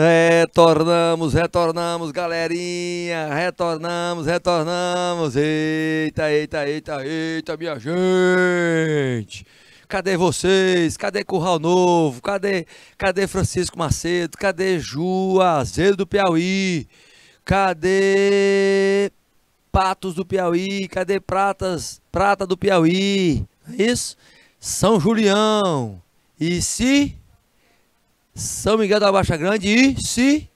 Retornamos, retornamos, galerinha. Retornamos, retornamos. Eita, eita, eita, eita, minha gente. Cadê vocês? Cadê Curral Novo? Cadê, cadê Francisco Macedo? Cadê Juazeiro do Piauí? Cadê Patos do Piauí? Cadê Pratas, Prata do Piauí? É isso? São Julião. E se são Miguel da Baixa Grande e se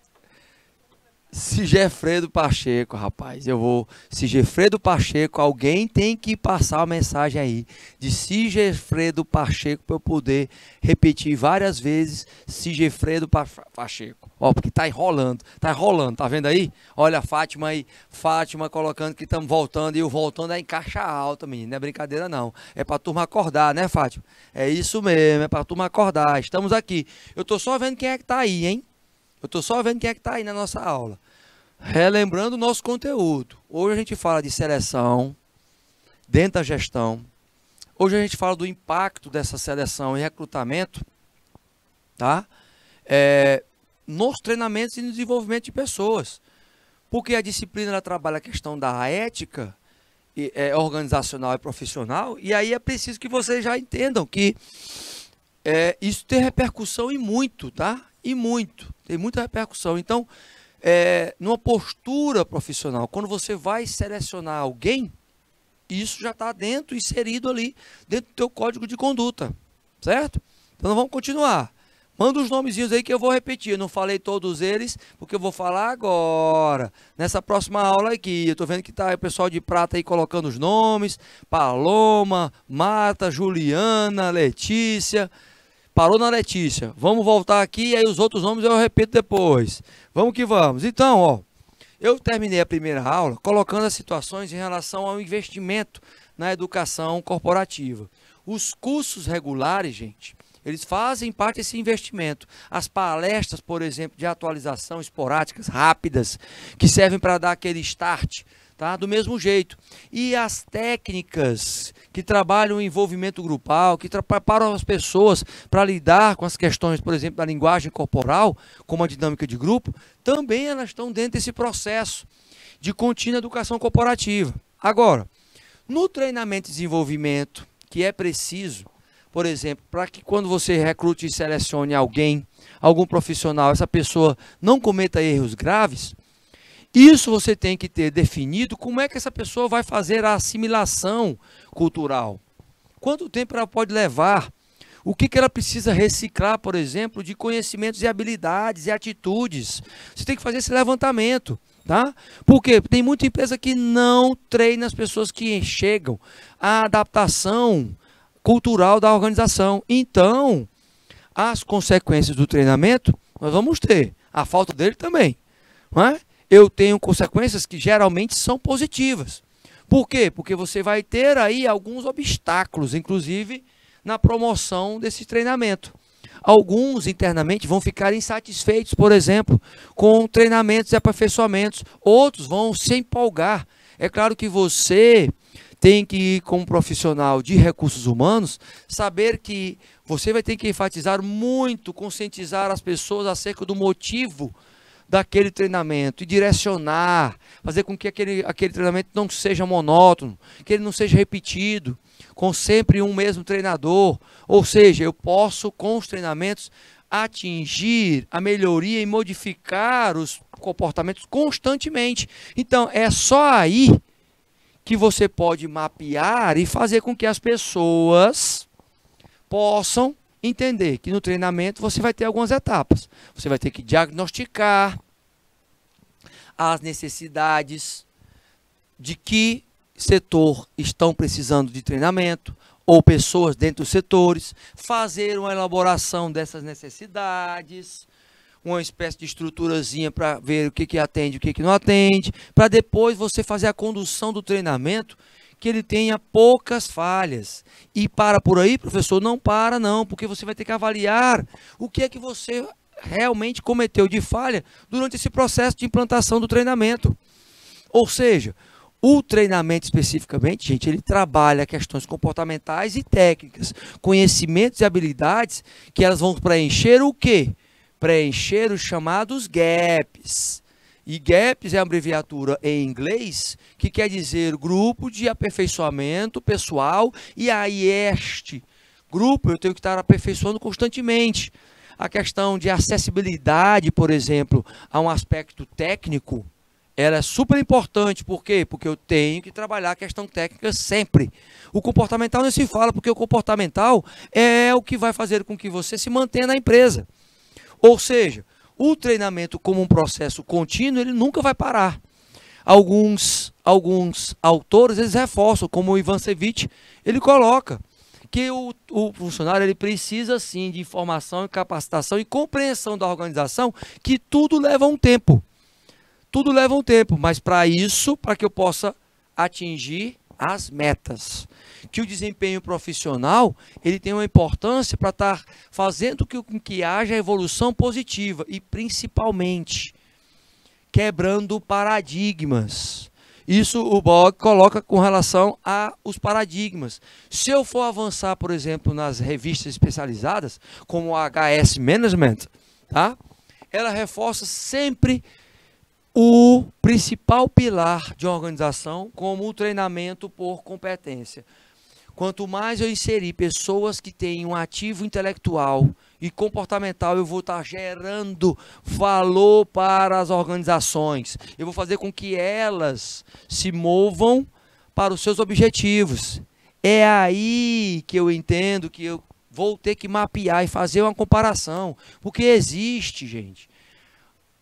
Sigefredo Pacheco, rapaz. Eu vou. Sigefredo Pacheco, alguém tem que passar a mensagem aí de Sigefredo Pacheco para eu poder repetir várias vezes Sigefredo Pacheco. Ó, porque tá enrolando, tá enrolando, tá vendo aí? Olha a Fátima aí, Fátima colocando que estamos voltando e o voltando é em caixa alta, menino. Não é brincadeira, não. É pra turma acordar, né, Fátima? É isso mesmo, é pra turma acordar. Estamos aqui. Eu tô só vendo quem é que tá aí, hein? Eu estou só vendo quem é que está aí na nossa aula. Relembrando o nosso conteúdo. Hoje a gente fala de seleção dentro da gestão. Hoje a gente fala do impacto dessa seleção e recrutamento, tá? É, nos treinamentos e no desenvolvimento de pessoas. Porque a disciplina trabalha a questão da ética e, é, organizacional e profissional, e aí é preciso que vocês já entendam que é, isso tem repercussão e muito, tá? E muito, tem muita repercussão. Então, é, numa postura profissional. Quando você vai selecionar alguém, isso já está dentro, inserido ali, dentro do teu código de conduta, certo? Então vamos continuar. Manda os nomezinhos aí que eu vou repetir. Eu não falei todos eles, porque eu vou falar agora. Nessa próxima aula aqui. Eu tô vendo que tá o pessoal de prata aí colocando os nomes. Paloma, Marta, Juliana, Letícia. Parou na Letícia. Vamos voltar aqui e aí os outros nomes eu repito depois. Vamos que vamos. Então, ó, eu terminei a primeira aula colocando as situações em relação ao investimento na educação corporativa. Os cursos regulares, gente, eles fazem parte desse investimento. As palestras, por exemplo, de atualização esporádicas, rápidas, que servem para dar aquele start tá? Do mesmo jeito. E as técnicas que trabalham o envolvimento grupal, que preparam as pessoas para lidar com as questões, por exemplo, da linguagem corporal, como a dinâmica de grupo, também elas estão dentro desse processo de contínua educação corporativa. Agora, no treinamento e desenvolvimento, que é preciso, por exemplo, para que quando você recrute e selecione alguém, algum profissional, essa pessoa não cometa erros graves, isso você tem que ter definido como é que essa pessoa vai fazer a assimilação cultural. Quanto tempo ela pode levar? O que, que ela precisa reciclar, por exemplo, de conhecimentos e habilidades e atitudes? Você tem que fazer esse levantamento. Tá? Porque tem muita empresa que não treina as pessoas que chegam à adaptação cultural da organização. Então, as consequências do treinamento nós vamos ter, a falta dele também. Não é? eu tenho consequências que geralmente são positivas. Por quê? Porque você vai ter aí alguns obstáculos, inclusive na promoção desse treinamento. Alguns internamente vão ficar insatisfeitos, por exemplo, com treinamentos e aperfeiçoamentos. Outros vão se empolgar. É claro que você tem que, como profissional de recursos humanos, saber que você vai ter que enfatizar muito, conscientizar as pessoas acerca do motivo daquele treinamento e direcionar, fazer com que aquele, aquele treinamento não seja monótono, que ele não seja repetido, com sempre um mesmo treinador. Ou seja, eu posso, com os treinamentos, atingir a melhoria e modificar os comportamentos constantemente. Então, é só aí que você pode mapear e fazer com que as pessoas possam entender que no treinamento você vai ter algumas etapas. Você vai ter que diagnosticar, às necessidades de que setor estão precisando de treinamento ou pessoas dentro dos setores, fazer uma elaboração dessas necessidades, uma espécie de estruturazinha para ver o que, que atende e o que, que não atende, para depois você fazer a condução do treinamento que ele tenha poucas falhas. E para por aí, professor, não para não, porque você vai ter que avaliar o que é que você realmente cometeu de falha durante esse processo de implantação do treinamento. Ou seja, o treinamento especificamente, gente, ele trabalha questões comportamentais e técnicas, conhecimentos e habilidades que elas vão preencher o quê? Preencher os chamados gaps. E gaps é a abreviatura em inglês que quer dizer grupo de aperfeiçoamento pessoal e aí este grupo eu tenho que estar aperfeiçoando constantemente. A questão de acessibilidade, por exemplo, a um aspecto técnico, ela é super importante. Por quê? Porque eu tenho que trabalhar a questão técnica sempre. O comportamental não se fala, porque o comportamental é o que vai fazer com que você se mantenha na empresa. Ou seja, o treinamento como um processo contínuo, ele nunca vai parar. Alguns, alguns autores, eles reforçam, como o Ivan Ivancevich, ele coloca porque o, o funcionário ele precisa sim de informação, capacitação e compreensão da organização, que tudo leva um tempo. Tudo leva um tempo, mas para isso, para que eu possa atingir as metas. Que o desempenho profissional ele tem uma importância para estar tá fazendo que, com que haja evolução positiva e, principalmente, quebrando paradigmas. Isso o blog coloca com relação a os paradigmas. Se eu for avançar, por exemplo, nas revistas especializadas, como a HS Management, tá? ela reforça sempre o principal pilar de uma organização como o treinamento por competência. Quanto mais eu inserir pessoas que têm um ativo intelectual, e comportamental, eu vou estar gerando valor para as organizações. Eu vou fazer com que elas se movam para os seus objetivos. É aí que eu entendo que eu vou ter que mapear e fazer uma comparação, porque existe, gente,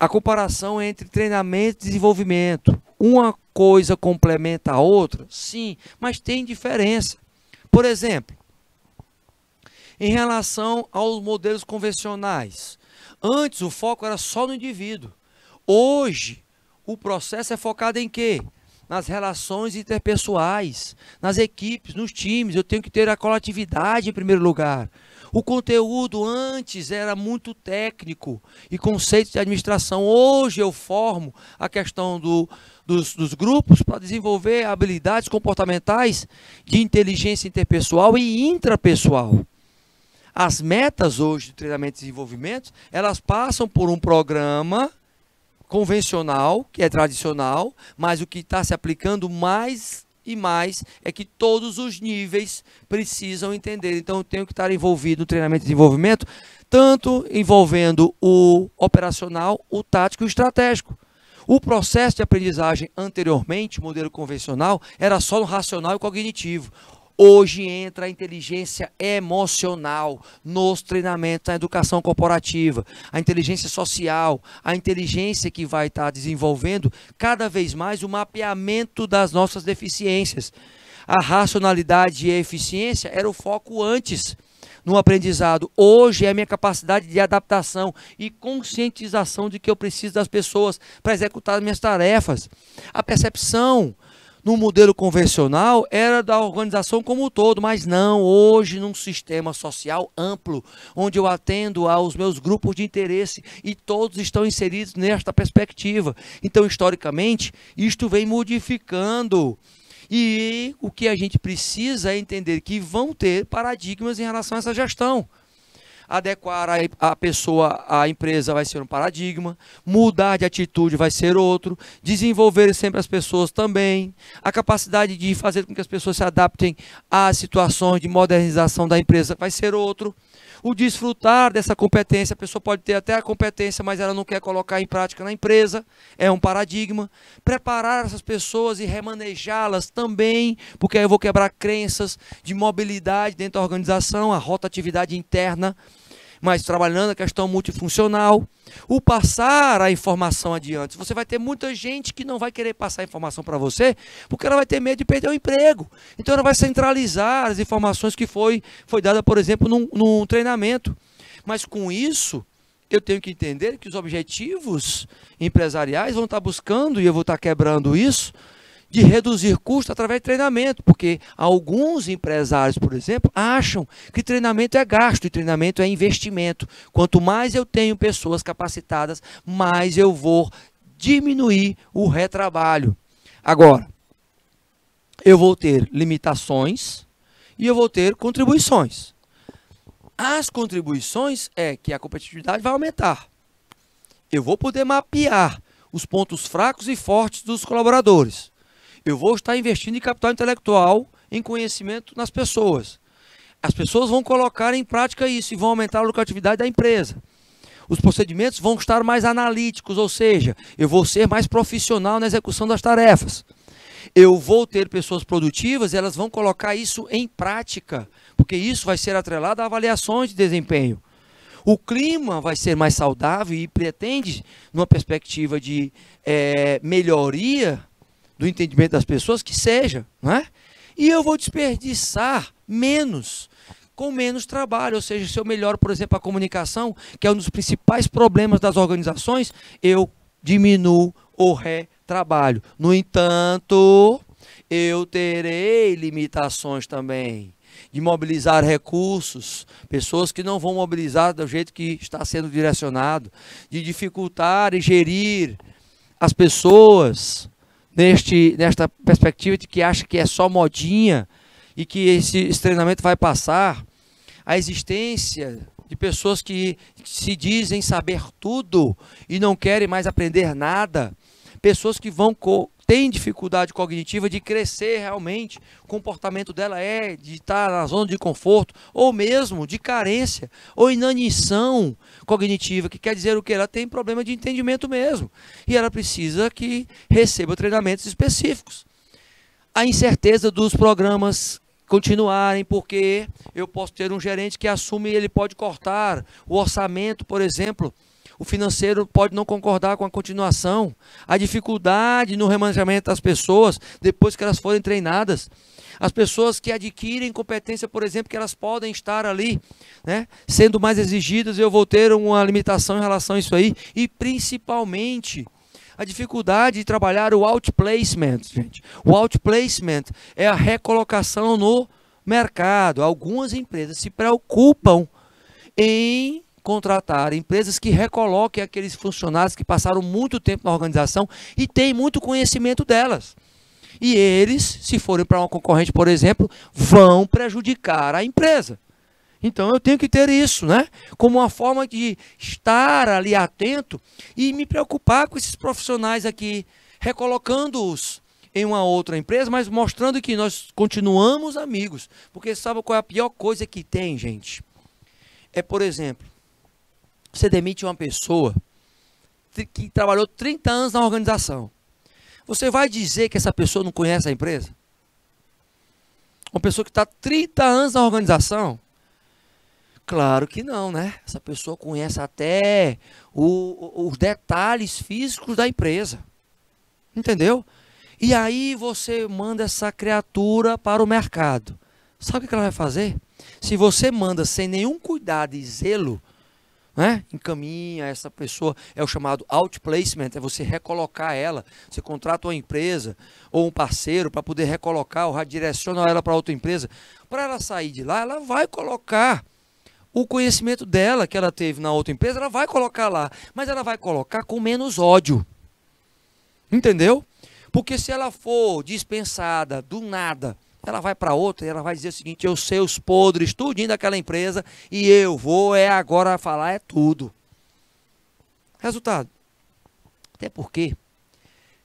a comparação entre treinamento e desenvolvimento. Uma coisa complementa a outra? Sim, mas tem diferença. Por exemplo, em relação aos modelos convencionais, antes o foco era só no indivíduo. Hoje, o processo é focado em quê? Nas relações interpessoais, nas equipes, nos times. Eu tenho que ter a coletividade em primeiro lugar. O conteúdo antes era muito técnico e conceitos de administração. Hoje eu formo a questão do, dos, dos grupos para desenvolver habilidades comportamentais de inteligência interpessoal e intrapessoal. As metas hoje de treinamento e desenvolvimento, elas passam por um programa convencional, que é tradicional, mas o que está se aplicando mais e mais é que todos os níveis precisam entender. Então, eu tenho que estar envolvido no treinamento e desenvolvimento, tanto envolvendo o operacional, o tático e o estratégico. O processo de aprendizagem anteriormente, modelo convencional, era só no racional e cognitivo. Hoje entra a inteligência emocional nos treinamentos na educação corporativa, a inteligência social, a inteligência que vai estar tá desenvolvendo cada vez mais o mapeamento das nossas deficiências. A racionalidade e a eficiência era o foco antes no aprendizado. Hoje é a minha capacidade de adaptação e conscientização de que eu preciso das pessoas para executar minhas tarefas. A percepção, no modelo convencional era da organização como um todo, mas não, hoje num sistema social amplo, onde eu atendo aos meus grupos de interesse e todos estão inseridos nesta perspectiva. Então, historicamente, isto vem modificando. E o que a gente precisa é entender que vão ter paradigmas em relação a essa gestão adequar a, a pessoa à empresa vai ser um paradigma, mudar de atitude vai ser outro, desenvolver sempre as pessoas também, a capacidade de fazer com que as pessoas se adaptem às situações de modernização da empresa vai ser outro. O desfrutar dessa competência, a pessoa pode ter até a competência, mas ela não quer colocar em prática na empresa, é um paradigma. Preparar essas pessoas e remanejá-las também, porque aí eu vou quebrar crenças de mobilidade dentro da organização, a rotatividade interna mas trabalhando a questão multifuncional. O passar a informação adiante. Você vai ter muita gente que não vai querer passar a informação para você, porque ela vai ter medo de perder o emprego. Então ela vai centralizar as informações que foi, foi dada, por exemplo, num, num treinamento. Mas com isso, eu tenho que entender que os objetivos empresariais vão estar tá buscando, e eu vou estar tá quebrando isso, de reduzir custo através de treinamento, porque alguns empresários, por exemplo, acham que treinamento é gasto e treinamento é investimento. Quanto mais eu tenho pessoas capacitadas, mais eu vou diminuir o retrabalho. Agora, eu vou ter limitações e eu vou ter contribuições. As contribuições é que a competitividade vai aumentar. Eu vou poder mapear os pontos fracos e fortes dos colaboradores. Eu vou estar investindo em capital intelectual, em conhecimento nas pessoas. As pessoas vão colocar em prática isso e vão aumentar a lucratividade da empresa. Os procedimentos vão estar mais analíticos, ou seja, eu vou ser mais profissional na execução das tarefas. Eu vou ter pessoas produtivas e elas vão colocar isso em prática, porque isso vai ser atrelado a avaliações de desempenho. O clima vai ser mais saudável e pretende, numa perspectiva de é, melhoria do entendimento das pessoas, que seja, não é? E eu vou desperdiçar menos, com menos trabalho. Ou seja, se eu melhoro, por exemplo, a comunicação, que é um dos principais problemas das organizações, eu diminuo o retrabalho. No entanto, eu terei limitações também de mobilizar recursos, pessoas que não vão mobilizar do jeito que está sendo direcionado, de dificultar e gerir as pessoas, neste, nesta perspectiva de que acha que é só modinha e que esse, esse treinamento vai passar, a existência de pessoas que se dizem saber tudo e não querem mais aprender nada, pessoas que vão tem dificuldade cognitiva de crescer realmente, o comportamento dela é de estar na zona de conforto, ou mesmo de carência, ou inanição cognitiva, que quer dizer o que? Ela tem problema de entendimento mesmo. E ela precisa que receba treinamentos específicos. A incerteza dos programas continuarem, porque eu posso ter um gerente que assume e ele pode cortar o orçamento, por exemplo, o financeiro pode não concordar com a continuação, a dificuldade no remanejamento das pessoas depois que elas forem treinadas. As pessoas que adquirem competência, por exemplo, que elas podem estar ali, né, sendo mais exigidas, eu vou ter uma limitação em relação a isso aí. E principalmente a dificuldade de trabalhar o outplacement, gente. O outplacement é a recolocação no mercado. Algumas empresas se preocupam em contratar empresas que recoloquem aqueles funcionários que passaram muito tempo na organização e têm muito conhecimento delas. E eles, se forem para uma concorrente, por exemplo, vão prejudicar a empresa. Então eu tenho que ter isso, né? Como uma forma de estar ali atento e me preocupar com esses profissionais aqui, recolocando-os em uma outra empresa, mas mostrando que nós continuamos amigos. Porque sabe qual é a pior coisa que tem, gente? É, por exemplo, você demite uma pessoa que trabalhou 30 anos na organização. Você vai dizer que essa pessoa não conhece a empresa? Uma pessoa que está 30 anos na organização? Claro que não, né? Essa pessoa conhece até o, os detalhes físicos da empresa. Entendeu? E aí você manda essa criatura para o mercado. Sabe o que ela vai fazer? Se você manda sem nenhum cuidado e zelo, né? encaminha essa pessoa, é o chamado outplacement, é você recolocar ela. Você contrata uma empresa ou um parceiro para poder recolocar ou redirecionar ela para outra empresa. Para ela sair de lá, ela vai colocar o conhecimento dela que ela teve na outra empresa, ela vai colocar lá, mas ela vai colocar com menos ódio. Entendeu? Porque se ela for dispensada do nada, ela vai para outra e ela vai dizer o seguinte: eu sei os podres, tudinho daquela empresa, e eu vou é agora falar é tudo. Resultado. Até porque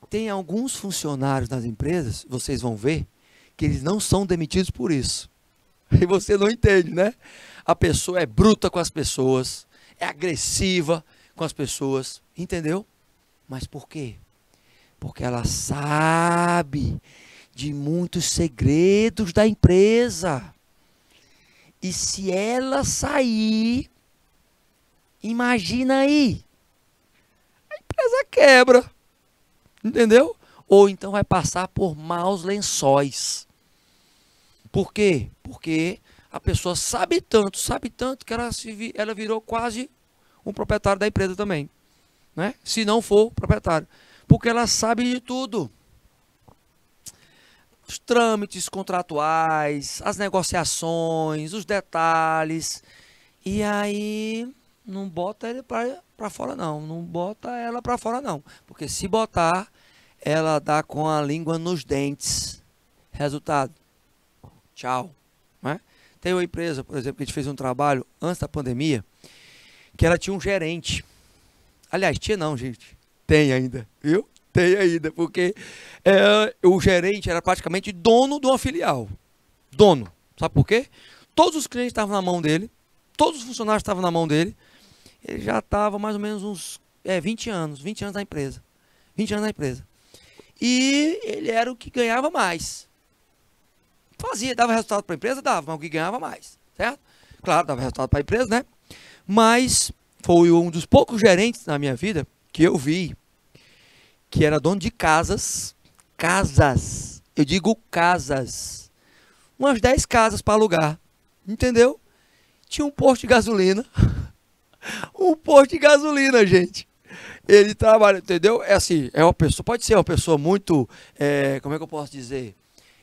tem alguns funcionários nas empresas, vocês vão ver, que eles não são demitidos por isso. E você não entende, né? A pessoa é bruta com as pessoas, é agressiva com as pessoas, entendeu? Mas por quê? Porque ela sabe de muitos segredos da empresa. E se ela sair, imagina aí, a empresa quebra, entendeu? Ou então vai passar por maus lençóis. Por quê? Porque a pessoa sabe tanto, sabe tanto que ela, se, ela virou quase um proprietário da empresa também. Né? Se não for proprietário. Porque ela sabe de tudo os trâmites contratuais, as negociações, os detalhes. E aí não bota ele para fora não, não bota ela para fora não, porque se botar, ela dá com a língua nos dentes. Resultado, tchau. Né? Tem uma empresa, por exemplo, que a gente fez um trabalho antes da pandemia, que ela tinha um gerente. Aliás, tinha não, gente. Tem ainda, viu? aguentei ainda, porque é, o gerente era praticamente dono de uma filial. Dono. Sabe por quê? Todos os clientes estavam na mão dele, todos os funcionários estavam na mão dele. Ele já estava mais ou menos uns é, 20 anos, 20 anos na empresa. 20 anos na empresa. E ele era o que ganhava mais. Fazia, dava resultado para a empresa, dava, mas o que ganhava mais, certo? Claro, dava resultado para a empresa, né? Mas foi um dos poucos gerentes na minha vida que eu vi que era dono de casas, casas, eu digo casas, umas 10 casas para alugar, entendeu? Tinha um posto de gasolina, um posto de gasolina, gente. Ele trabalha, entendeu? É assim, é uma pessoa, pode ser uma pessoa muito, é, como é que eu posso dizer,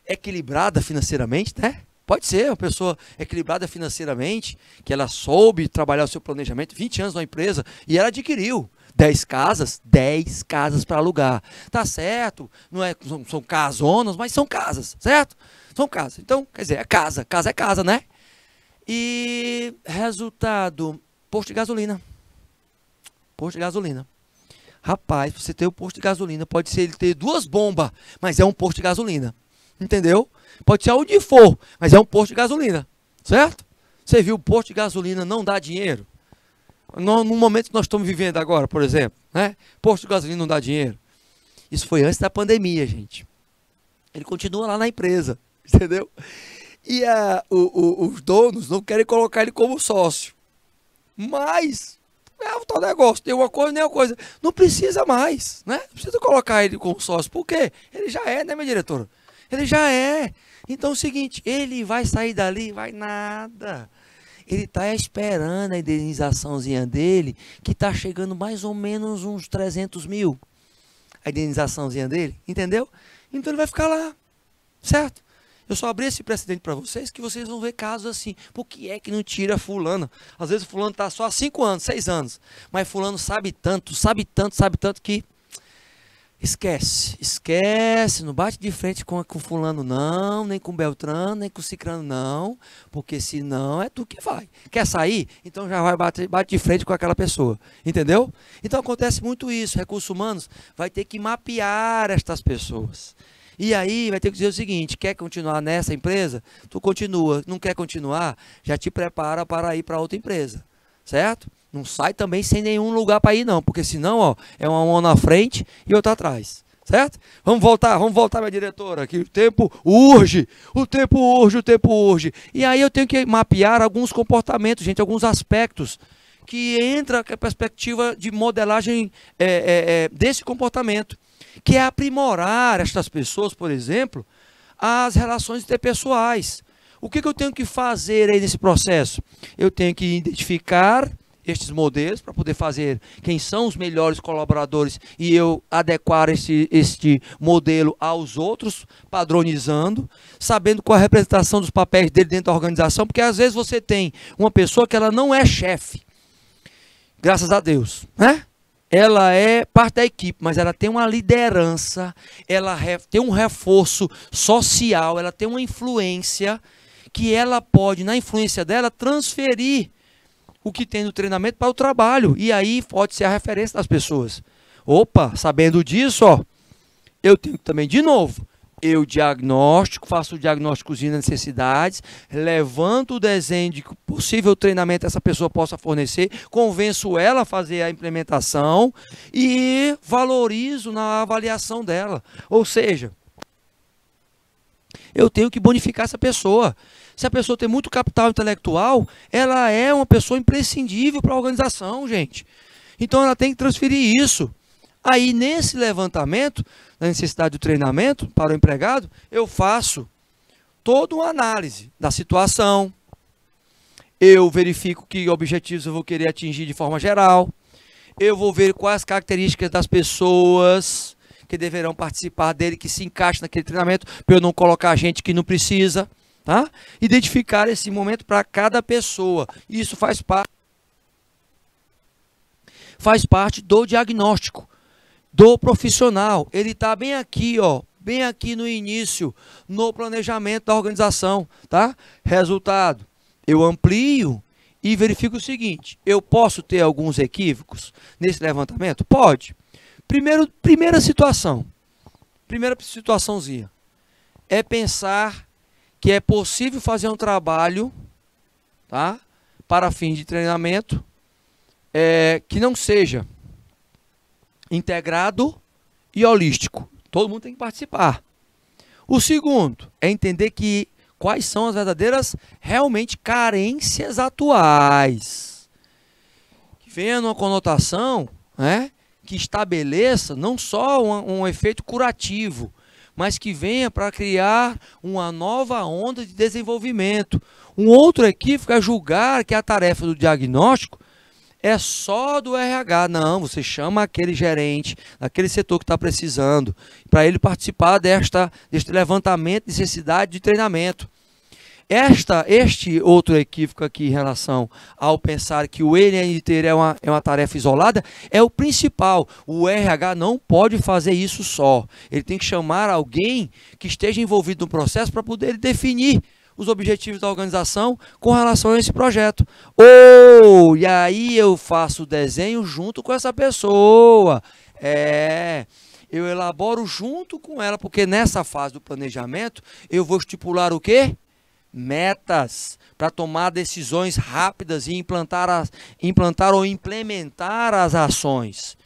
equilibrada financeiramente, né? Pode ser uma pessoa equilibrada financeiramente, que ela soube trabalhar o seu planejamento, 20 anos na empresa, e ela adquiriu. 10 casas, 10 casas para alugar. Tá certo, não é, são, são casonas, mas são casas, certo? São casas. Então, quer dizer, é casa, casa é casa, né? E resultado, posto de gasolina. Posto de gasolina. Rapaz, você tem o um posto de gasolina, pode ser ele ter duas bombas, mas é um posto de gasolina. Entendeu? Pode ser onde for, mas é um posto de gasolina. Certo? Você viu o posto de gasolina não dá dinheiro? no, no momento que nós estamos vivendo agora, por exemplo, né? Posto de gasolina não dá dinheiro. Isso foi antes da pandemia, gente. Ele continua lá na empresa, entendeu? E a, ah, o, o, os donos não querem colocar ele como sócio. Mas é o tal negócio, tem uma coisa, nem uma coisa. Não precisa mais, né? Não precisa colocar ele como sócio. Por quê? Ele já é, né, minha diretora? Ele já é. Então é o seguinte, ele vai sair dali, vai nada ele está esperando a indenizaçãozinha dele, que está chegando mais ou menos uns 300 mil. A indenizaçãozinha dele, entendeu? Então ele vai ficar lá, certo? Eu só abri esse precedente para vocês que vocês vão ver casos assim. Por que é que não tira fulano? Às vezes fulano está só há 5 anos, 6 anos. Mas fulano sabe tanto, sabe tanto, sabe tanto que Esquece, esquece, não bate de frente com, com fulano não, nem com Beltrano, nem com Cicrano não, porque se não é tu que vai. Quer sair? Então já vai bater bate de frente com aquela pessoa, entendeu? Então acontece muito isso, recursos humanos vai ter que mapear estas pessoas. E aí vai ter que dizer o seguinte, quer continuar nessa empresa? Tu continua, não quer continuar? Já te prepara para ir para outra empresa, certo? Não sai também sem nenhum lugar para ir, não, porque senão ó, é uma mão na frente e outra atrás. Certo? Vamos voltar, vamos voltar, minha diretora, que o tempo urge, o tempo urge, o tempo urge. E aí eu tenho que mapear alguns comportamentos, gente, alguns aspectos que entra a perspectiva de modelagem é, é, é, desse comportamento, que é aprimorar estas pessoas, por exemplo, as relações interpessoais. O que, que eu tenho que fazer aí nesse processo? Eu tenho que identificar estes modelos para poder fazer quem são os melhores colaboradores e eu adequar esse, este modelo aos outros, padronizando, sabendo qual a representação dos papéis dele dentro da organização, porque às vezes você tem uma pessoa que ela não é chefe, graças a Deus, né? Ela é parte da equipe, mas ela tem uma liderança, ela tem um reforço social, ela tem uma influência que ela pode, na influência dela, transferir o que tem no treinamento para o trabalho. E aí pode ser a referência das pessoas. Opa, sabendo disso, ó, eu tenho também, de novo, eu diagnóstico, faço o diagnósticozinho das necessidades, levanto o desenho de possível treinamento essa pessoa possa fornecer, convenço ela a fazer a implementação e valorizo na avaliação dela. Ou seja, eu tenho que bonificar essa pessoa se a pessoa tem muito capital intelectual, ela é uma pessoa imprescindível para a organização, gente. Então ela tem que transferir isso. Aí nesse levantamento da necessidade do treinamento para o empregado, eu faço toda uma análise da situação. Eu verifico que objetivos eu vou querer atingir de forma geral. Eu vou ver quais características das pessoas que deverão participar dele, que se encaixa naquele treinamento, para eu não colocar gente que não precisa tá? Identificar esse momento para cada pessoa. Isso faz parte faz parte do diagnóstico do profissional. Ele está bem aqui, ó, bem aqui no início, no planejamento da organização, tá? Resultado, eu amplio e verifico o seguinte, eu posso ter alguns equívocos nesse levantamento? Pode. Primeiro, primeira situação, primeira situaçãozinha, é pensar que é possível fazer um trabalho tá? para fins de treinamento é, que não seja integrado e holístico. Todo mundo tem que participar. O segundo é entender que quais são as verdadeiras realmente carências atuais. Que venha numa conotação né, que estabeleça não só um, um efeito curativo, mas que venha para criar uma nova onda de desenvolvimento. Um outro equívoco é julgar que a tarefa do diagnóstico é só do RH. Não, você chama aquele gerente, aquele setor que está precisando, para ele participar desta, deste levantamento de necessidade de treinamento. Esta, este outro equívoco aqui em relação ao pensar que o ele inteiro é uma, é uma tarefa isolada é o principal. O RH não pode fazer isso só. Ele tem que chamar alguém que esteja envolvido no processo para poder definir os objetivos da organização com relação a esse projeto. Ou, oh, e aí eu faço o desenho junto com essa pessoa. É eu elaboro junto com ela, porque nessa fase do planejamento eu vou estipular o quê? metas para tomar decisões rápidas e implantar, as, implantar ou implementar as ações.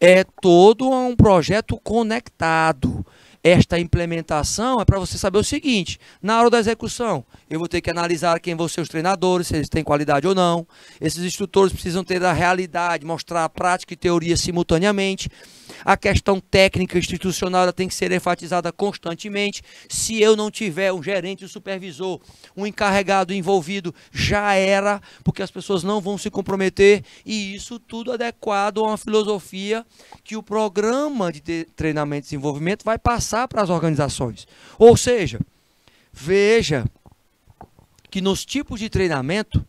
É todo um projeto conectado esta implementação é para você saber o seguinte: na hora da execução, eu vou ter que analisar quem vão ser os treinadores, se eles têm qualidade ou não. Esses instrutores precisam ter a realidade, mostrar a prática e teoria simultaneamente. A questão técnica institucional tem que ser enfatizada constantemente. Se eu não tiver um gerente, um supervisor, um encarregado envolvido, já era, porque as pessoas não vão se comprometer. E isso tudo adequado a uma filosofia que o programa de treinamento e desenvolvimento vai passar passar para as organizações. Ou seja, veja que nos tipos de treinamento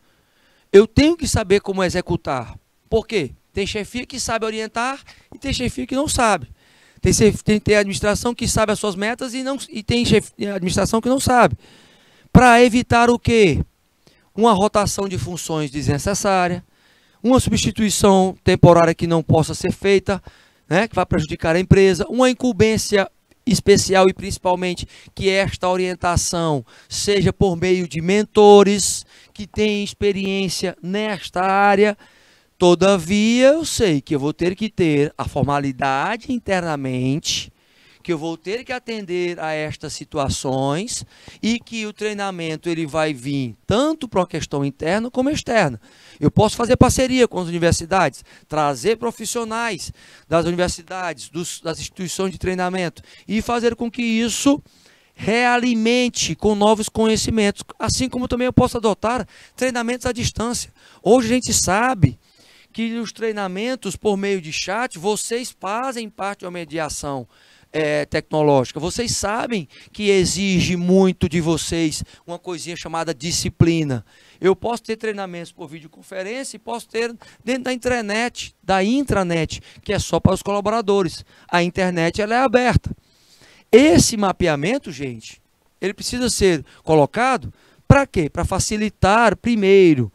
eu tenho que saber como executar. Por quê? Tem chefia que sabe orientar e tem chefia que não sabe. Tem, tem, tem administração que sabe as suas metas e, não, e tem administração que não sabe. Para evitar o quê? Uma rotação de funções desnecessária, uma substituição temporária que não possa ser feita, né, que vai prejudicar a empresa, uma incumbência especial e principalmente que esta orientação seja por meio de mentores que têm experiência nesta área. Todavia, eu sei que eu vou ter que ter a formalidade internamente que eu vou ter que atender a estas situações e que o treinamento ele vai vir tanto para a questão interna como externa. Eu posso fazer parceria com as universidades, trazer profissionais das universidades, dos, das instituições de treinamento e fazer com que isso realimente com novos conhecimentos, assim como também eu posso adotar treinamentos à distância. Hoje a gente sabe que os treinamentos por meio de chat, vocês fazem parte de uma mediação é, tecnológica. Vocês sabem que exige muito de vocês uma coisinha chamada disciplina. Eu posso ter treinamentos por videoconferência e posso ter dentro da intranet, da intranet, que é só para os colaboradores. A internet ela é aberta. Esse mapeamento, gente, ele precisa ser colocado para quê? Para facilitar primeiro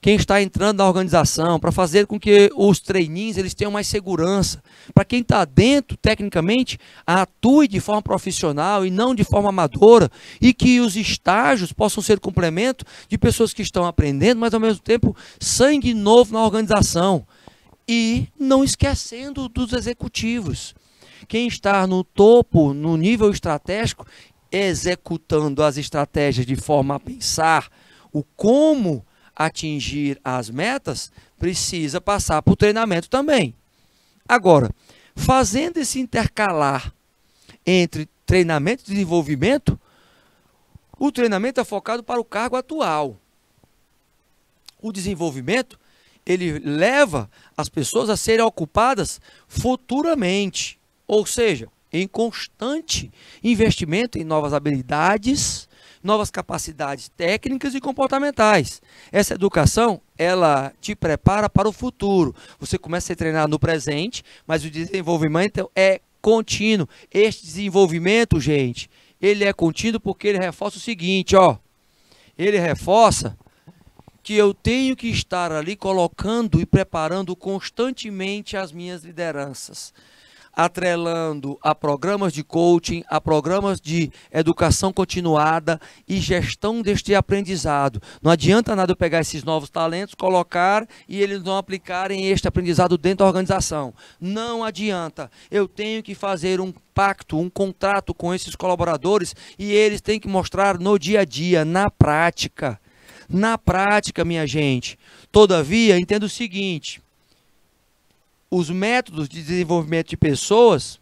quem está entrando na organização, para fazer com que os trainees eles tenham mais segurança, para quem está dentro, tecnicamente, atue de forma profissional e não de forma amadora, e que os estágios possam ser complemento de pessoas que estão aprendendo, mas ao mesmo tempo sangue novo na organização. E não esquecendo dos executivos. Quem está no topo, no nível estratégico, executando as estratégias de forma a pensar o como atingir as metas, precisa passar por treinamento também. Agora, fazendo esse intercalar entre treinamento e desenvolvimento, o treinamento é focado para o cargo atual. O desenvolvimento, ele leva as pessoas a serem ocupadas futuramente, ou seja, em constante investimento em novas habilidades, novas capacidades técnicas e comportamentais. Essa educação, ela te prepara para o futuro. Você começa a ser treinado no presente, mas o desenvolvimento então é contínuo. Este desenvolvimento, gente, ele é contínuo porque ele reforça o seguinte, ó. Ele reforça que eu tenho que estar ali colocando e preparando constantemente as minhas lideranças atrelando a programas de coaching, a programas de educação continuada e gestão deste aprendizado. Não adianta nada eu pegar esses novos talentos, colocar e eles não aplicarem este aprendizado dentro da organização. Não adianta. Eu tenho que fazer um pacto, um contrato com esses colaboradores e eles têm que mostrar no dia a dia, na prática. Na prática, minha gente. Todavia, entendo o seguinte: os métodos de desenvolvimento de pessoas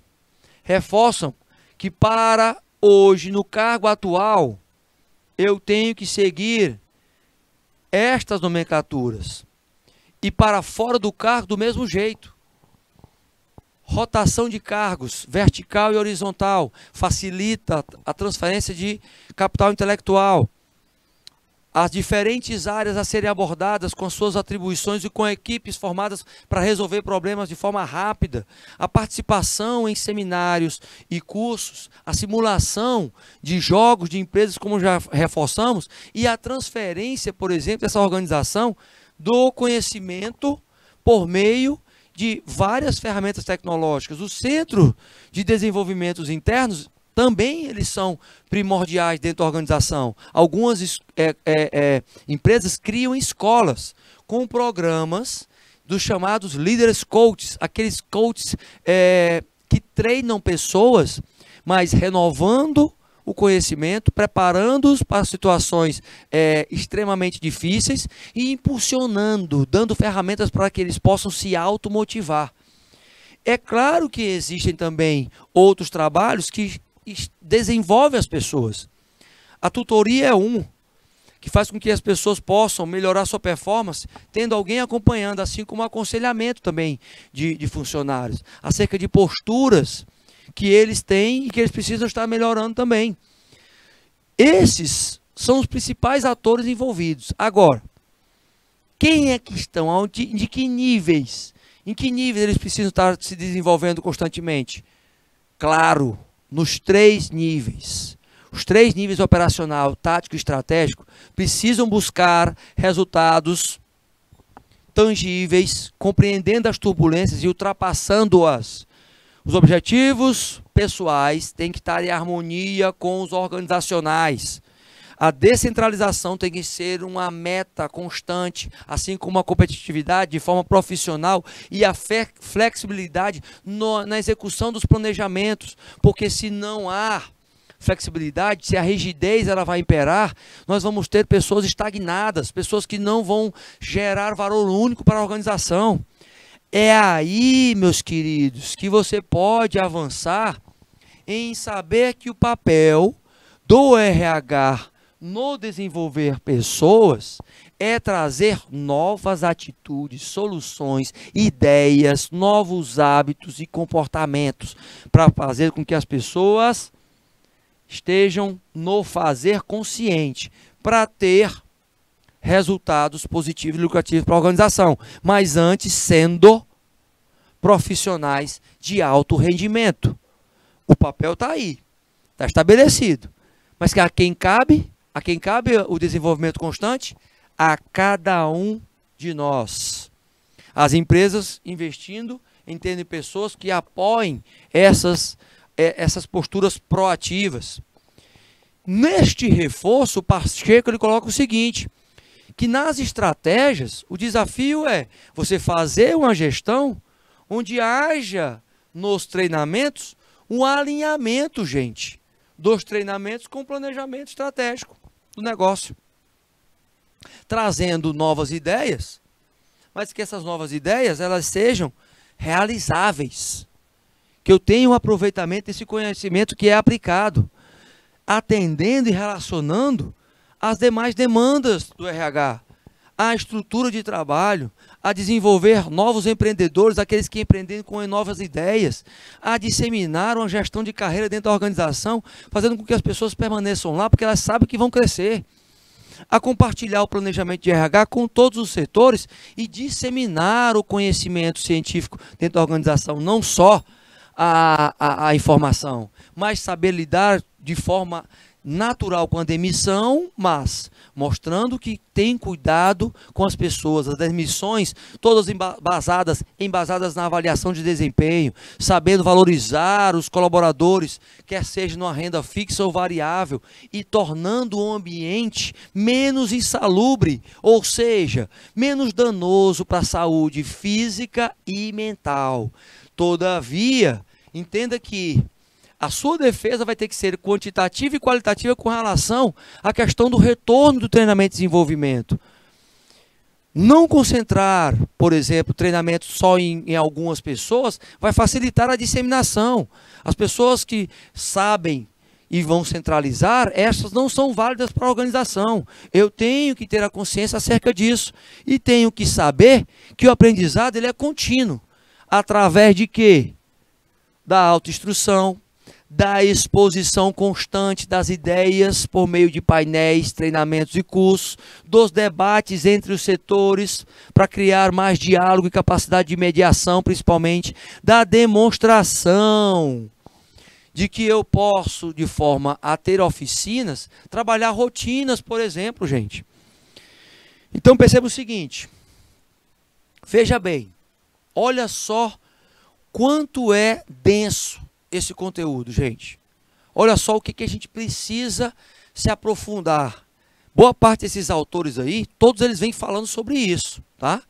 reforçam que para hoje, no cargo atual, eu tenho que seguir estas nomenclaturas. E para fora do cargo, do mesmo jeito. Rotação de cargos, vertical e horizontal, facilita a transferência de capital intelectual as diferentes áreas a serem abordadas com suas atribuições e com equipes formadas para resolver problemas de forma rápida, a participação em seminários e cursos, a simulação de jogos de empresas, como já reforçamos, e a transferência, por exemplo, dessa organização do conhecimento por meio de várias ferramentas tecnológicas. O Centro de Desenvolvimentos Internos também eles são primordiais dentro da organização. Algumas é, é, é, empresas criam escolas com programas dos chamados líderes coaches, aqueles coaches é, que treinam pessoas, mas renovando o conhecimento, preparando-os para situações é, extremamente difíceis e impulsionando, dando ferramentas para que eles possam se automotivar. É claro que existem também outros trabalhos que desenvolve as pessoas. A tutoria é um que faz com que as pessoas possam melhorar sua performance, tendo alguém acompanhando, assim como aconselhamento também de, de funcionários, acerca de posturas que eles têm e que eles precisam estar melhorando também. Esses são os principais atores envolvidos. Agora, quem é que estão? De, de que níveis? Em que níveis eles precisam estar se desenvolvendo constantemente? Claro, nos três níveis. Os três níveis operacional, tático e estratégico precisam buscar resultados tangíveis, compreendendo as turbulências e ultrapassando-as. Os objetivos pessoais têm que estar em harmonia com os organizacionais. A descentralização tem que ser uma meta constante, assim como a competitividade de forma profissional e a flexibilidade no, na execução dos planejamentos, porque se não há flexibilidade, se a rigidez ela vai imperar, nós vamos ter pessoas estagnadas, pessoas que não vão gerar valor único para a organização. É aí, meus queridos, que você pode avançar em saber que o papel do RH no desenvolver pessoas é trazer novas atitudes, soluções, ideias, novos hábitos e comportamentos para fazer com que as pessoas estejam no fazer consciente para ter resultados positivos e lucrativos para a organização, mas antes sendo profissionais de alto rendimento. O papel está aí, está estabelecido, mas a quem cabe a quem cabe o desenvolvimento constante? A cada um de nós. As empresas investindo em pessoas que apoiem essas, é, essas posturas proativas. Neste reforço, o Pacheco ele coloca o seguinte, que nas estratégias o desafio é você fazer uma gestão onde haja nos treinamentos um alinhamento, gente dos treinamentos com planejamento estratégico do negócio, trazendo novas ideias, mas que essas novas ideias elas sejam realizáveis, que eu tenha um aproveitamento desse conhecimento que é aplicado, atendendo e relacionando as demais demandas do RH, a estrutura de trabalho, a desenvolver novos empreendedores, aqueles que empreendem com novas ideias, a disseminar uma gestão de carreira dentro da organização, fazendo com que as pessoas permaneçam lá, porque elas sabem que vão crescer. A compartilhar o planejamento de RH com todos os setores e disseminar o conhecimento científico dentro da organização, não só a, a, a informação, mas saber lidar de forma natural com a demissão, mas mostrando que tem cuidado com as pessoas, as demissões, todas embasadas, embasadas na avaliação de desempenho, sabendo valorizar os colaboradores, quer seja numa renda fixa ou variável, e tornando o ambiente menos insalubre, ou seja, menos danoso para a saúde física e mental. Todavia, entenda que a sua defesa vai ter que ser quantitativa e qualitativa com relação à questão do retorno do treinamento e desenvolvimento. Não concentrar, por exemplo, treinamento só em, em, algumas pessoas vai facilitar a disseminação. As pessoas que sabem e vão centralizar, essas não são válidas para a organização. Eu tenho que ter a consciência acerca disso e tenho que saber que o aprendizado ele é contínuo. Através de quê? Da autoinstrução, da exposição constante das ideias por meio de painéis, treinamentos e cursos, dos debates entre os setores para criar mais diálogo e capacidade de mediação, principalmente, da demonstração de que eu posso, de forma a ter oficinas, trabalhar rotinas, por exemplo, gente. Então perceba o seguinte: veja bem, olha só quanto é denso esse conteúdo, gente. Olha só o que, que a gente precisa se aprofundar. Boa parte desses autores aí, todos eles vêm falando sobre isso, tá?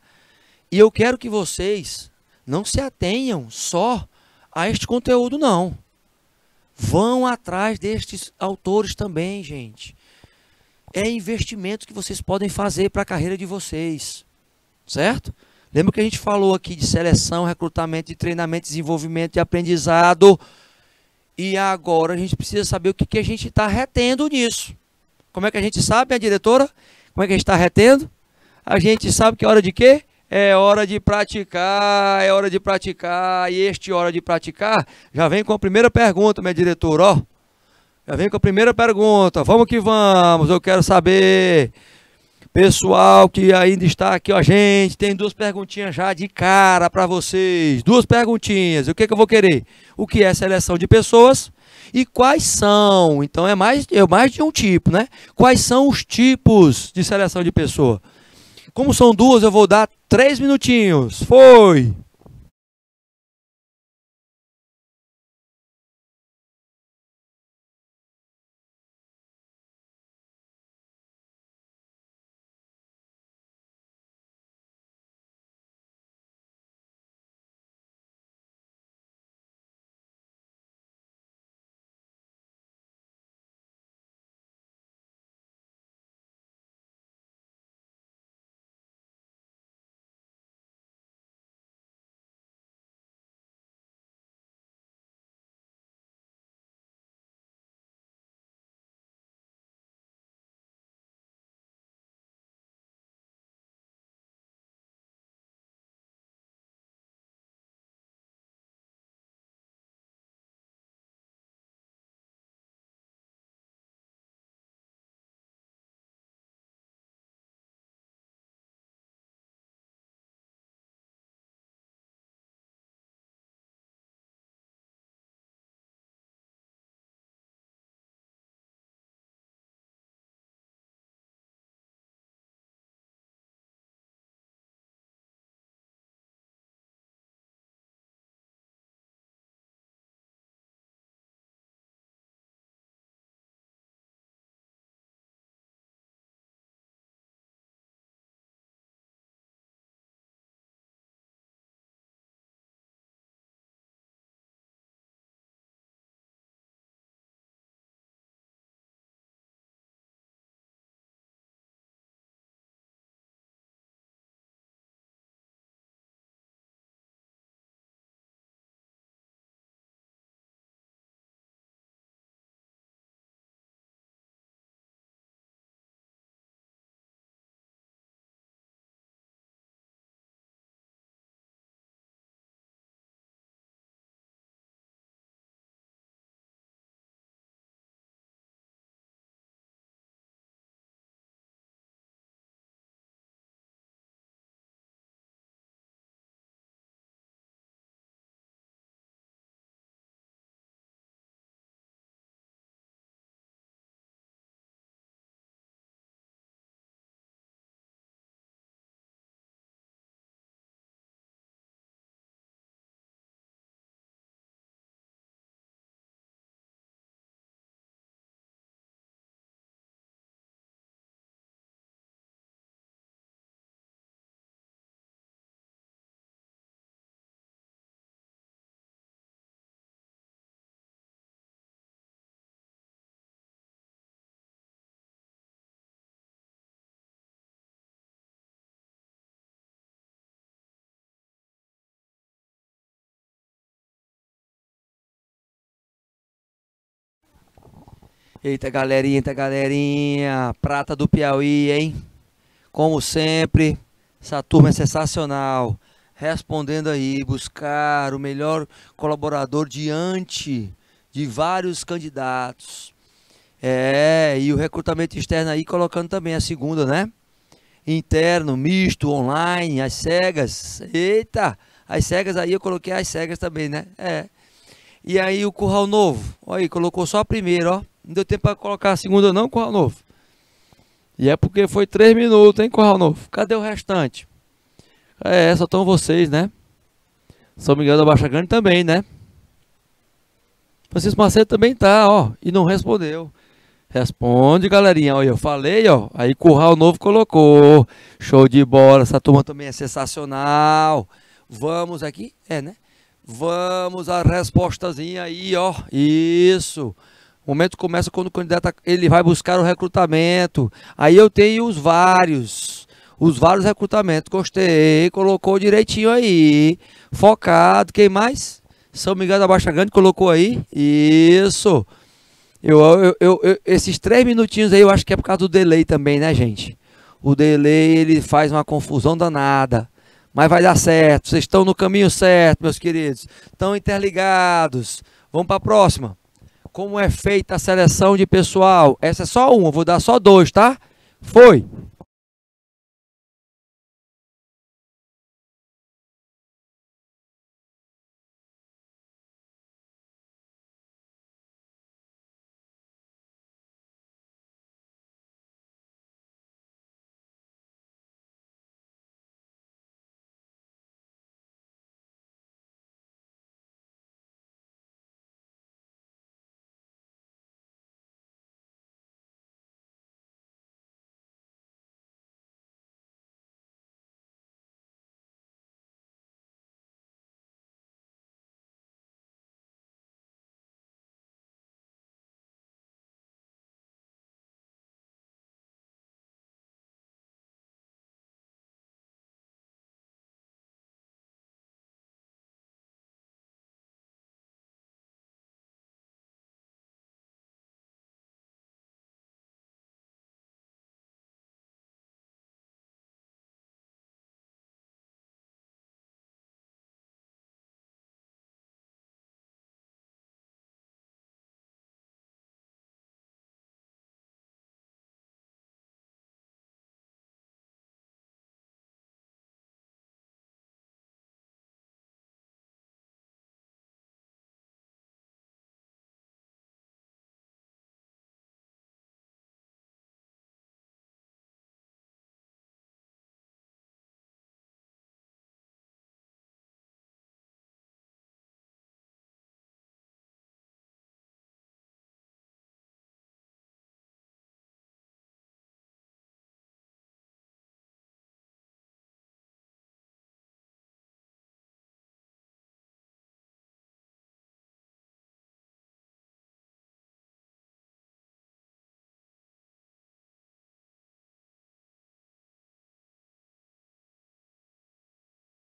E eu quero que vocês não se atenham só a este conteúdo, não. Vão atrás destes autores também, gente. É investimento que vocês podem fazer para a carreira de vocês, certo? Lembra que a gente falou aqui de seleção, recrutamento, de treinamento, desenvolvimento e aprendizado. E agora a gente precisa saber o que, que a gente está retendo nisso. Como é que a gente sabe, a diretora? Como é que a gente está retendo? A gente sabe que é hora de quê? É hora de praticar, é hora de praticar. E este hora de praticar já vem com a primeira pergunta, minha diretora. Ó, já vem com a primeira pergunta. Vamos que vamos, eu quero saber. Pessoal que ainda está aqui, ó, gente, tem duas perguntinhas já de cara para vocês. Duas perguntinhas. O que, que eu vou querer? O que é seleção de pessoas? E quais são? Então é mais, é mais de um tipo, né? Quais são os tipos de seleção de pessoa? Como são duas, eu vou dar três minutinhos. Foi! Eita galerinha, eita galerinha, prata do Piauí, hein? Como sempre, essa turma é sensacional. Respondendo aí, buscar o melhor colaborador diante de vários candidatos. É, e o recrutamento externo aí colocando também a segunda, né? Interno, misto, online, as cegas. Eita, as cegas aí eu coloquei as cegas também, né? É. E aí o curral novo, olha aí, colocou só a primeira, ó. Não deu tempo para colocar a segunda não, Corral Novo. E é porque foi 3 minutos, hein, Corral Novo? Cadê o restante? É, só estão vocês, né? São Miguel da Baixa Grande também, né? Francisco Macedo também tá, ó, e não respondeu. Responde, galerinha. Olha, eu falei, ó. Aí Curral Novo colocou. Show de bola. Essa turma também é sensacional. Vamos aqui, é, né? Vamos a respostazinha aí, ó. Isso. O momento começa quando o candidato ele vai buscar o recrutamento. Aí eu tenho os vários, os vários recrutamentos. Gostei, colocou direitinho aí, focado. Quem mais? São Miguel da Baixa Grande colocou aí. Isso. Eu, eu, eu, eu, esses três minutinhos aí eu acho que é por causa do delay também, né, gente? O delay ele faz uma confusão danada. Mas vai dar certo. Vocês estão no caminho certo, meus queridos. Estão interligados. Vamos para a próxima como é feita a seleção de pessoal. Essa é só uma, vou dar só dois, tá? Foi.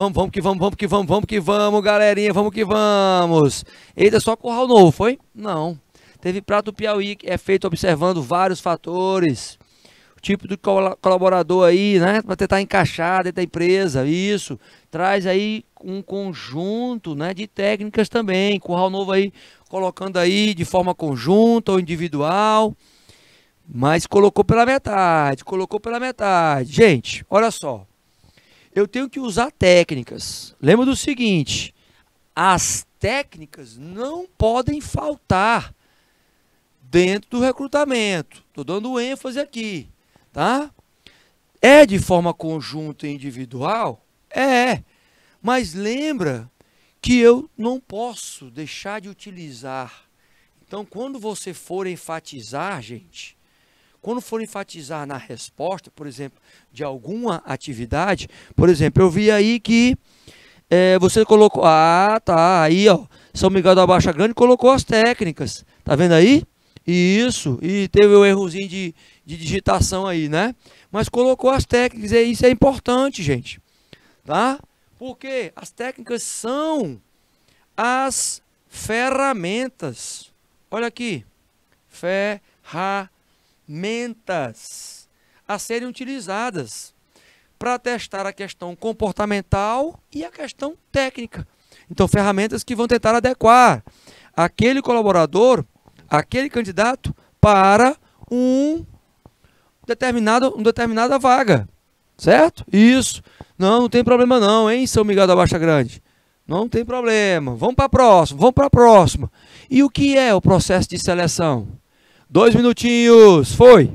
Vamos, vamos que vamos, vamos que vamos, vamos que vamos, galerinha, vamos que vamos. Eita, só curral novo, foi? Não. Teve prato Piauí que é feito observando vários fatores. O tipo do colaborador aí, né? Para tentar encaixar dentro da empresa, isso. Traz aí um conjunto né, de técnicas também. Curral novo aí, colocando aí de forma conjunta ou individual. Mas colocou pela metade, colocou pela metade. Gente, olha só eu tenho que usar técnicas. Lembra do seguinte: as técnicas não podem faltar dentro do recrutamento. Estou dando ênfase aqui, tá? É de forma conjunta e individual? É. Mas lembra que eu não posso deixar de utilizar. Então, quando você for enfatizar, gente, quando for enfatizar na resposta, por exemplo, de alguma atividade, por exemplo, eu vi aí que é, você colocou. Ah, tá. Aí, ó. São Miguel da Baixa Grande colocou as técnicas. Tá vendo aí? Isso. E teve um errozinho de, de digitação aí, né? Mas colocou as técnicas. E isso é importante, gente. Tá? Porque as técnicas são as ferramentas. Olha aqui. Ferramentas ferramentas a serem utilizadas para testar a questão comportamental e a questão técnica. Então, ferramentas que vão tentar adequar aquele colaborador, aquele candidato, para um determinado, uma determinada vaga. Certo? Isso. Não, não tem problema não, hein, São Miguel da Baixa Grande? Não tem problema. Vamos para a próxima, vamos para a próxima. E o que é o processo de seleção? Dois minutinhos, foi!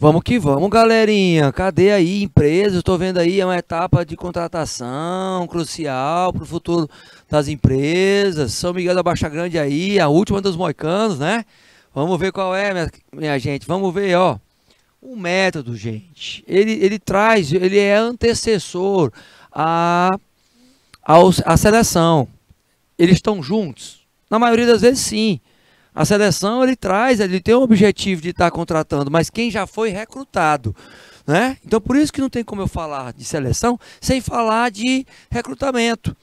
Vamos que vamos, galerinha. Cadê aí empresas? Estou vendo aí é uma etapa de contratação crucial para o futuro das empresas. São Miguel da Baixa Grande aí, a última dos moicanos, né? Vamos ver qual é, minha, minha gente. Vamos ver, ó. O método, gente. Ele, ele traz, ele é antecessor à, à, à seleção. Eles estão juntos? Na maioria das vezes, sim. A seleção ele traz, ele tem o objetivo de estar tá contratando, mas quem já foi recrutado. Né? Então por isso que não tem como eu falar de seleção sem falar de recrutamento.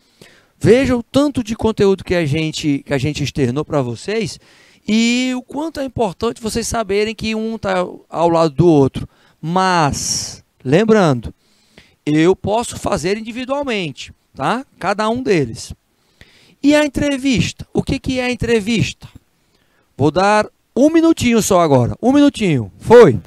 Vejam o tanto de conteúdo que a gente, que a gente externou para vocês e o quanto é importante vocês saberem que um está ao lado do outro. Mas, lembrando, eu posso fazer individualmente, tá? Cada um deles. E a entrevista? O que, que é a entrevista? Vou dar um minutinho só agora. Um minutinho. Foi.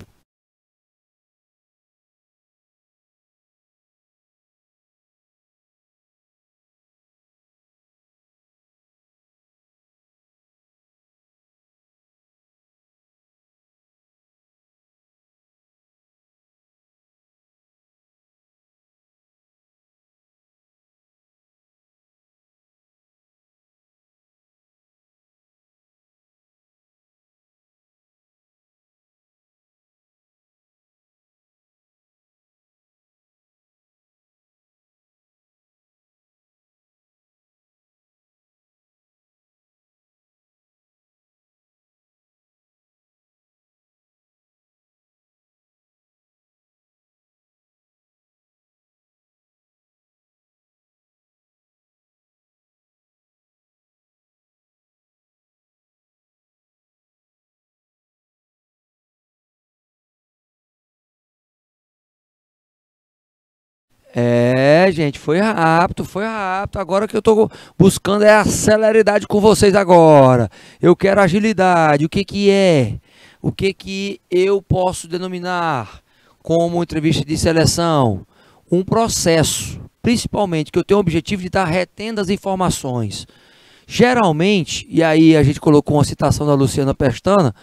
É, gente, foi rápido, foi rápido. Agora o que eu estou buscando é a celeridade com vocês agora. Eu quero agilidade. O que que é? O que que eu posso denominar como entrevista de seleção? Um processo, principalmente que eu tenho o objetivo de estar retendo as informações. Geralmente, e aí a gente colocou uma citação da Luciana Pestana,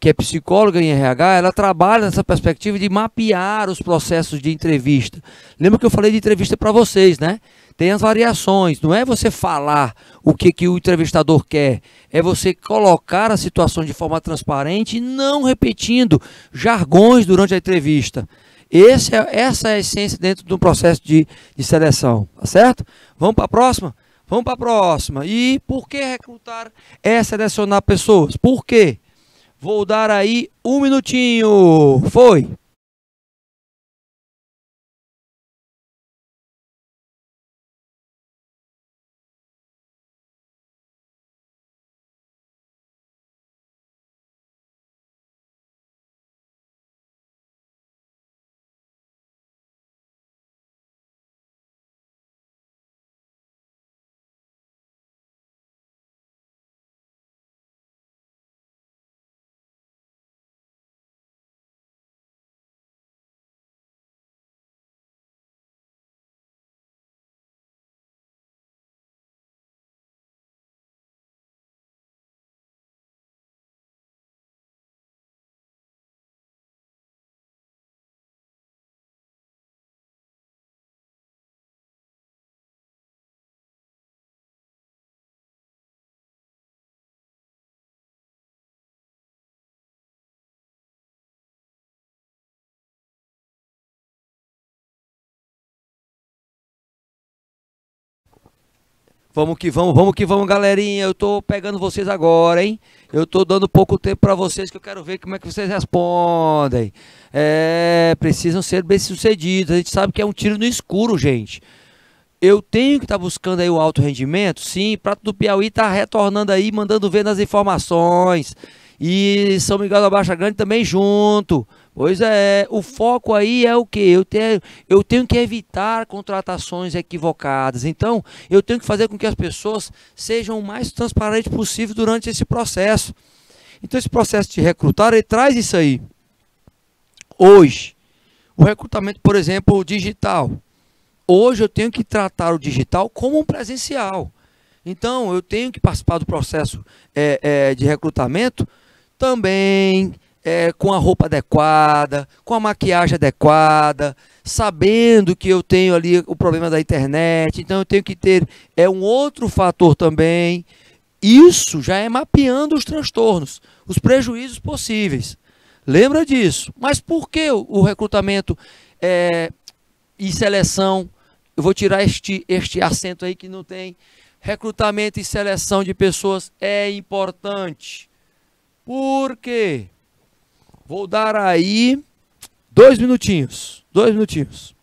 que é psicóloga em RH, ela trabalha nessa perspectiva de mapear os processos de entrevista. Lembra que eu falei de entrevista para vocês, né? Tem as variações, não é você falar o que, que o entrevistador quer, é você colocar a situação de forma transparente e não repetindo jargões durante a entrevista. Esse é, essa é a essência dentro do processo de, de seleção, tá certo? Vamos para a próxima? Vamos para a próxima. E por que recrutar é selecionar pessoas? Por quê? Vou dar aí um minutinho. Foi! Vamos que vamos, vamos que vamos, galerinha. Eu tô pegando vocês agora, hein? Eu tô dando pouco tempo para vocês que eu quero ver como é que vocês respondem. É, precisam ser bem-sucedidos. A gente sabe que é um tiro no escuro, gente. Eu tenho que estar tá buscando aí o alto rendimento? Sim, Prato do Piauí está retornando aí, mandando ver nas informações. E São Miguel da Baixa Grande também junto. Pois é, o foco aí é o que? Eu tenho, eu tenho que evitar contratações equivocadas. Então, eu tenho que fazer com que as pessoas sejam o mais transparentes possível durante esse processo. Então, esse processo de recrutar, ele traz isso aí. Hoje, o recrutamento, por exemplo, digital. Hoje eu tenho que tratar o digital como um presencial. Então, eu tenho que participar do processo é, é, de recrutamento também é, com a roupa adequada, com a maquiagem adequada, sabendo que eu tenho ali o problema da internet, então eu tenho que ter é um outro fator também. Isso já é mapeando os transtornos, os prejuízos possíveis. Lembra disso. Mas por que o recrutamento é, e seleção? Eu vou tirar este, este acento aí que não tem. Recrutamento e seleção de pessoas é importante. Por quê? Vou dar aí dois minutinhos. Dois minutinhos.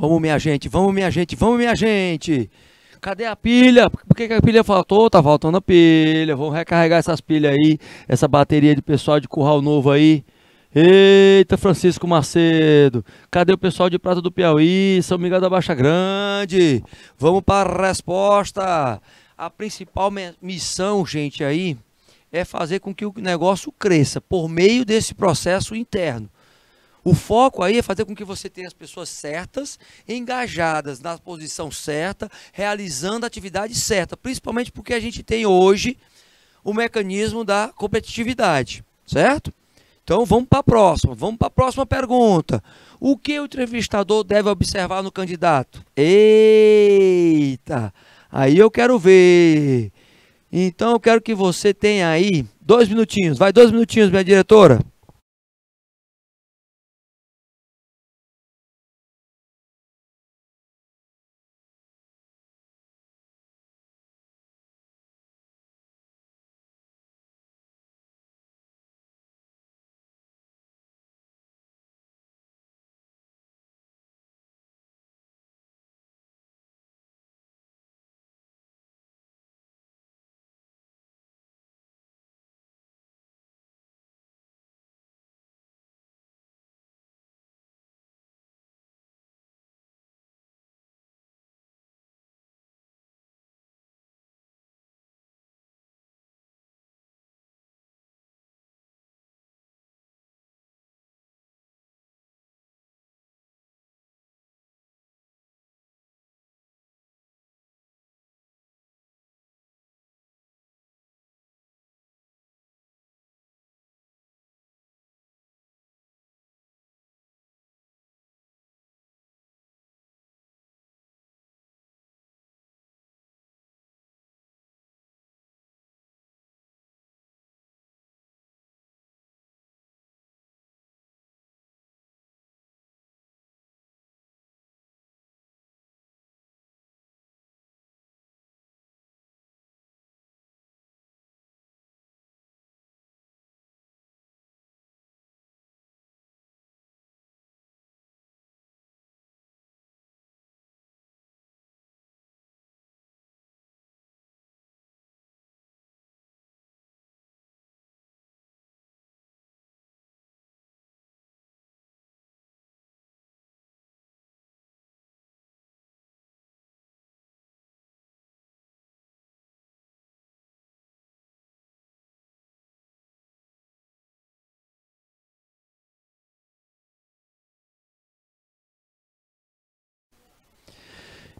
Vamos, minha gente, vamos, minha gente, vamos, minha gente. Cadê a pilha? Por que, que a pilha faltou? Tá faltando a pilha. Vamos recarregar essas pilhas aí, essa bateria de pessoal de curral novo aí. Eita, Francisco Macedo. Cadê o pessoal de Prata do Piauí, São Miguel da Baixa Grande? Vamos para a resposta. A principal missão, gente, aí é fazer com que o negócio cresça por meio desse processo interno. O foco aí é fazer com que você tenha as pessoas certas, engajadas na posição certa, realizando a atividade certa, principalmente porque a gente tem hoje o mecanismo da competitividade, certo? Então vamos para a próxima, vamos para a próxima pergunta. O que o entrevistador deve observar no candidato? Eita, aí eu quero ver. Então eu quero que você tenha aí dois minutinhos, vai dois minutinhos, minha diretora.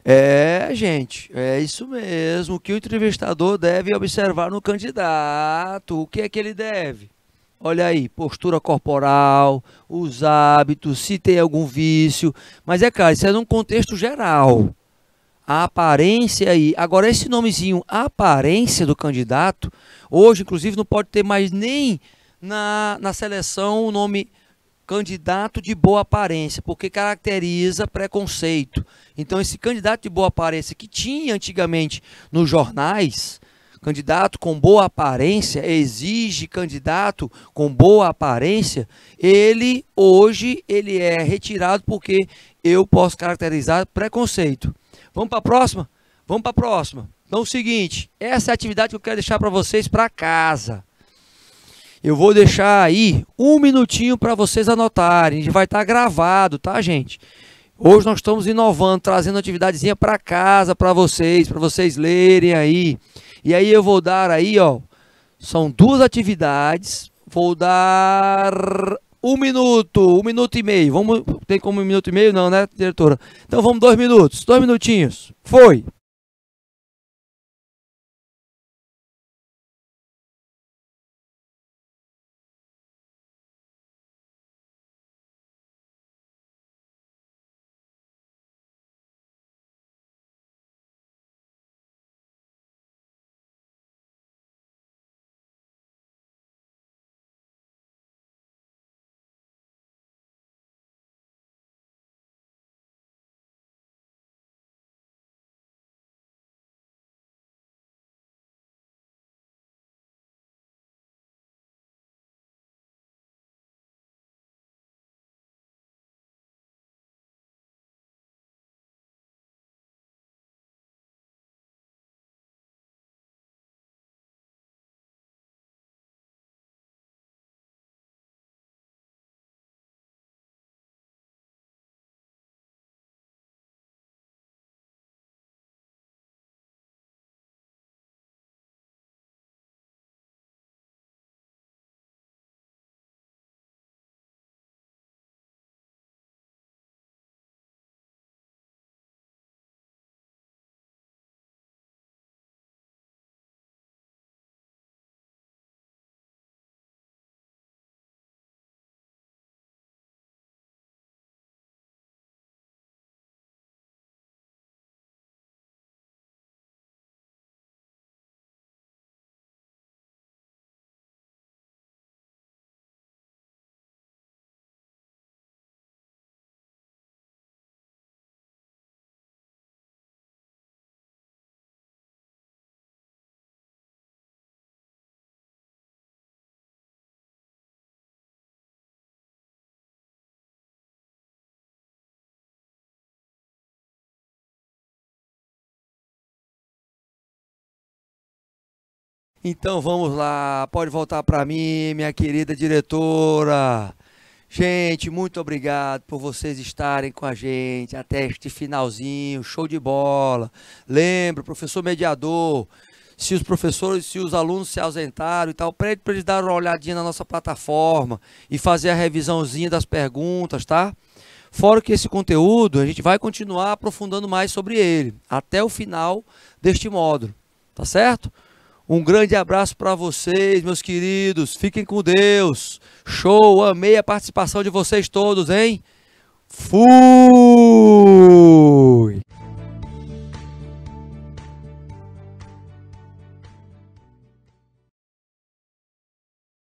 É, gente, é isso mesmo que o entrevistador deve observar no candidato. O que é que ele deve? Olha aí, postura corporal, os hábitos, se tem algum vício. Mas é claro, isso é num contexto geral. A aparência aí. Agora, esse nomezinho, aparência do candidato, hoje, inclusive, não pode ter mais nem na, na seleção o nome candidato de boa aparência, porque caracteriza preconceito. Então, esse candidato de boa aparência que tinha antigamente nos jornais, candidato com boa aparência, exige candidato com boa aparência, ele hoje ele é retirado porque eu posso caracterizar preconceito. Vamos para a próxima? Vamos para a próxima. Então, é o seguinte, essa é a atividade que eu quero deixar para vocês para casa. Eu vou deixar aí um minutinho para vocês anotarem. Vai estar tá gravado, tá, gente? Hoje nós estamos inovando, trazendo atividadezinha para casa para vocês, para vocês lerem aí. E aí eu vou dar aí, ó, são duas atividades. Vou dar um minuto, um minuto e meio. Vamos, tem como um minuto e meio? Não, né, diretora? Então vamos dois minutos, dois minutinhos. Foi. Então vamos lá, pode voltar para mim, minha querida diretora. Gente, muito obrigado por vocês estarem com a gente até este finalzinho, show de bola. Lembro, professor mediador, se os professores, se os alunos se ausentaram e tal, pede para eles dar uma olhadinha na nossa plataforma e fazer a revisãozinha das perguntas, tá? Fora que esse conteúdo, a gente vai continuar aprofundando mais sobre ele até o final deste módulo, tá certo? Um grande abraço para vocês, meus queridos. Fiquem com Deus. Show, amei a participação de vocês todos, hein? Fui!